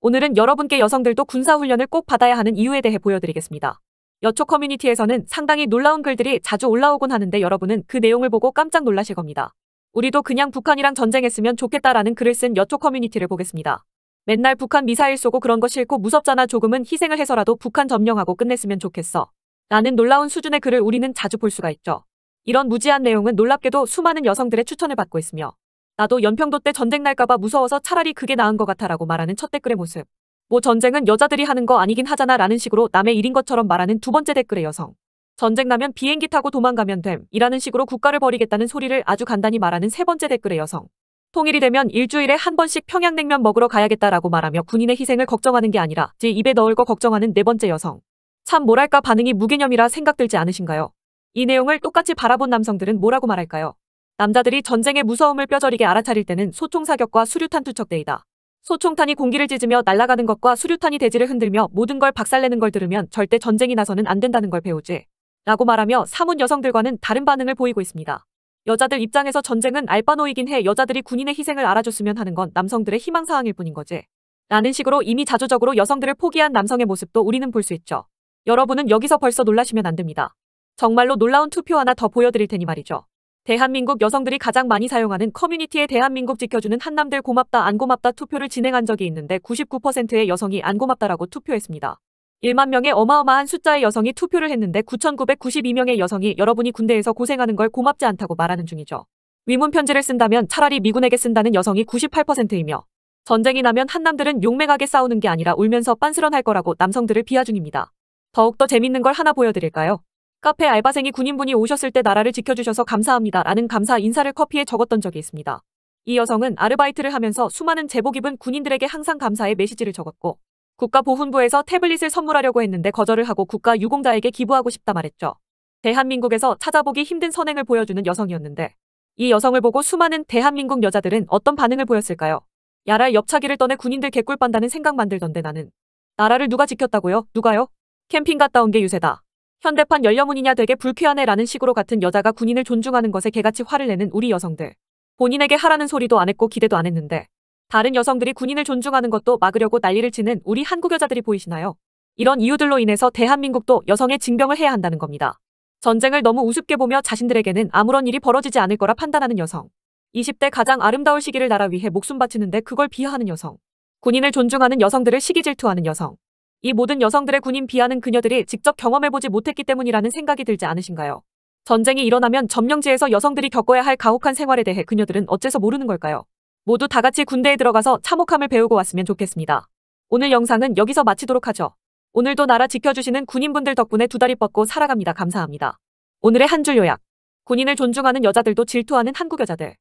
오늘은 여러분께 여성들도 군사훈련을 꼭 받아야 하는 이유에 대해 보여드리겠습니다. 여초 커뮤니티에서는 상당히 놀라운 글들이 자주 올라오곤 하는데 여러분은 그 내용을 보고 깜짝 놀라실 겁니다. 우리도 그냥 북한이랑 전쟁했으면 좋겠다라는 글을 쓴 여초 커뮤니티를 보겠습니다. 맨날 북한 미사일 쏘고 그런 거 싫고 무섭잖아 조금은 희생을 해서라도 북한 점령하고 끝냈으면 좋겠어. 라는 놀라운 수준의 글을 우리는 자주 볼 수가 있죠. 이런 무지한 내용은 놀랍게도 수많은 여성들의 추천을 받고 있으며 나도 연평도 때 전쟁 날까봐 무서워서 차라리 그게 나은 것 같아라고 말하는 첫 댓글의 모습. 뭐 전쟁은 여자들이 하는 거 아니긴 하잖아 라는 식으로 남의 일인 것처럼 말하는 두 번째 댓글의 여성. 전쟁 나면 비행기 타고 도망가면 됨 이라는 식으로 국가를 버리겠다는 소리를 아주 간단히 말하는 세 번째 댓글의 여성. 통일이 되면 일주일에 한 번씩 평양냉면 먹으러 가야겠다라고 말하며 군인의 희생을 걱정하는 게 아니라 제 입에 넣을 거 걱정하는 네 번째 여성. 참 뭐랄까 반응이 무개념이라 생각들지 않으신가요? 이 내용을 똑같이 바라본 남성들은 뭐라고 말할까요? 남자들이 전쟁의 무서움을 뼈저리게 알아차릴 때는 소총사격과 수류탄 투척대이다. 소총탄이 공기를 찢으며 날아가는 것과 수류탄이 대지를 흔들며 모든 걸 박살내는 걸 들으면 절대 전쟁이 나서는 안 된다는 걸 배우지. 라고 말하며 사문 여성들과는 다른 반응을 보이고 있습니다. 여자들 입장에서 전쟁은 알바노이긴 해 여자들이 군인의 희생을 알아줬으면 하는 건 남성들의 희망사항일 뿐인 거지. 라는 식으로 이미 자조적으로 여성들을 포기한 남성의 모습도 우리는 볼 수 있죠. 여러분은 여기서 벌써 놀라시면 안 됩니다. 정말로 놀라운 투표 하나 더 보여드릴 테니 말이죠. 대한민국 여성들이 가장 많이 사용하는 커뮤니티에 대한민국 지켜주는 한남들 고맙다 안 고맙다 투표를 진행한 적이 있는데 99%의 여성이 안 고맙다라고 투표했습니다. 1만 명의 어마어마한 숫자의 여성이 투표를 했는데 9,992명의 여성이 여러분이 군대에서 고생하는 걸 고맙지 않다고 말하는 중이죠. 위문 편지를 쓴다면 차라리 미군에게 쓴다는 여성이 98%이며 전쟁이 나면 한남들은 용맹하게 싸우는 게 아니라 울면서 빤스런할 거라고 남성들을 비하 중입니다. 더욱더 재밌는 걸 하나 보여드릴까요? 카페 알바생이 군인분이 오셨을 때 나라를 지켜주셔서 감사합니다 라는 감사 인사를 커피에 적었던 적이 있습니다. 이 여성은 아르바이트를 하면서 수많은 제복 입은 군인들에게 항상 감사의 메시지를 적었고 국가보훈부에서 태블릿을 선물하려고 했는데 거절을 하고 국가유공자에게 기부하고 싶다 말했죠. 대한민국에서 찾아보기 힘든 선행을 보여주는 여성이었는데 이 여성을 보고 수많은 대한민국 여자들은 어떤 반응을 보였을까요? 야랄 옆차기를 떠내 군인들 개꿀 빤다는 생각만 들던데 나는. 나라를 누가 지켰다고요? 누가요? 캠핑 갔다 온 게 유세다. 현대판 열려문이냐 되게 불쾌하네 라는 식으로 같은 여자가 군인을 존중하는 것에 개같이 화를 내는 우리 여성들. 본인에게 하라는 소리도 안 했고 기대도 안 했는데 다른 여성들이 군인을 존중하는 것도 막으려고 난리를 치는 우리 한국 여자들이 보이시나요? 이런 이유들로 인해서 대한민국도 여성의 징병을 해야 한다는 겁니다. 전쟁을 너무 우습게 보며 자신들에게는 아무런 일이 벌어지지 않을 거라 판단하는 여성. 20대 가장 아름다울 시기를 나라 위해 목숨 바치는데 그걸 비하하는 여성. 군인을 존중하는 여성들을 시기 질투하는 여성. 이 모든 여성들의 군인 비하는 그녀들이 직접 경험해보지 못했기 때문이라는 생각이 들지 않으신가요? 전쟁이 일어나면 점령지에서 여성들이 겪어야 할 가혹한 생활에 대해 그녀들은 어째서 모르는 걸까요? 모두 다 같이 군대에 들어가서 참혹함을 배우고 왔으면 좋겠습니다. 오늘 영상은 여기서 마치도록 하죠. 오늘도 나라 지켜주시는 군인분들 덕분에 두 다리 뻗고 살아갑니다. 감사합니다. 오늘의 한 줄 요약. 군인을 존중하는 여자들도 질투하는 한국 여자들.